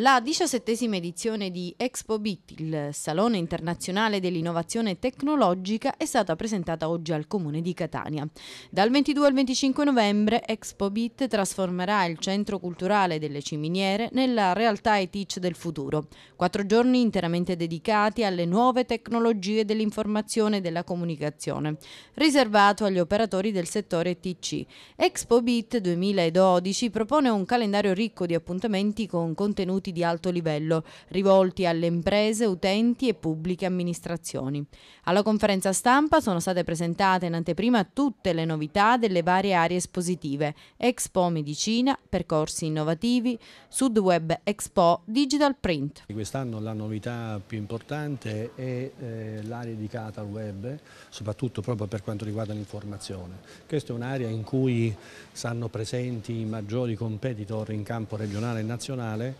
La diciassettesima edizione di Expo Bit, il Salone Internazionale dell'Innovazione Tecnologica, è stata presentata oggi al Comune di Catania. Dal 22 al 25 novembre Expo Bit trasformerà il Centro Culturale delle Ciminiere nella realtà e-teach del futuro. Quattro giorni interamente dedicati alle nuove tecnologie dell'informazione e della comunicazione, riservato agli operatori del settore TC. Expo Bit 2012 propone un calendario ricco di appuntamenti con contenuti contenuti di alto livello rivolti alle imprese, utenti e pubbliche amministrazioni. Alla conferenza stampa sono state presentate in anteprima tutte le novità delle varie aree espositive, Expo Medicina, percorsi innovativi, Sudweb Expo, Digital Print. Quest'anno la novità più importante è eh, l'area dedicata al web, soprattutto proprio per quanto riguarda l'informazione. Questa è un'area in cui saranno presenti i maggiori competitor in campo regionale e nazionale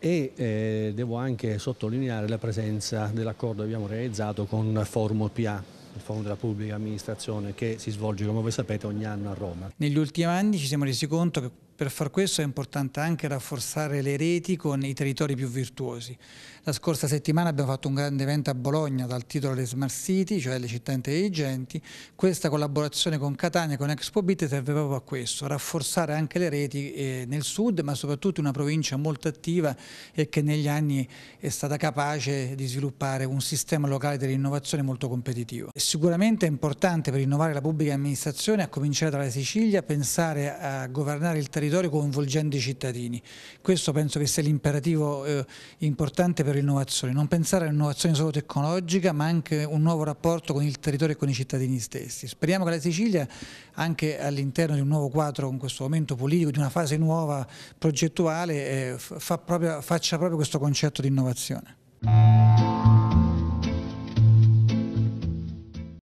e eh, devo anche sottolineare la presenza dell'accordo che abbiamo realizzato con Forum PA il Fondo della Pubblica Amministrazione che si svolge come voi sapete ogni anno a Roma. Negli ultimi anni ci siamo resi conto che per far questo è importante anche rafforzare le reti con i territori più virtuosi. La scorsa settimana abbiamo fatto un grande evento a Bologna dal titolo Le Smart City, cioè le città intelligenti. Questa collaborazione con Catania, e con Expo Bit serve proprio a questo, rafforzare anche le reti eh, nel sud, ma soprattutto in una provincia molto attiva e che negli anni è stata capace di sviluppare un sistema locale dell'innovazione molto competitivo. E sicuramente è importante per innovare la pubblica amministrazione, a cominciare dalla Sicilia, pensare a governare il territorio territorio coinvolgendo i cittadini. Questo penso che sia l'imperativo eh, importante per l'innovazione, non pensare all'innovazione solo tecnologica ma anche un nuovo rapporto con il territorio e con i cittadini stessi. Speriamo che la Sicilia anche all'interno di un nuovo quadro, in questo momento politico, di una fase nuova progettuale, eh, fa proprio, faccia proprio questo concetto di innovazione.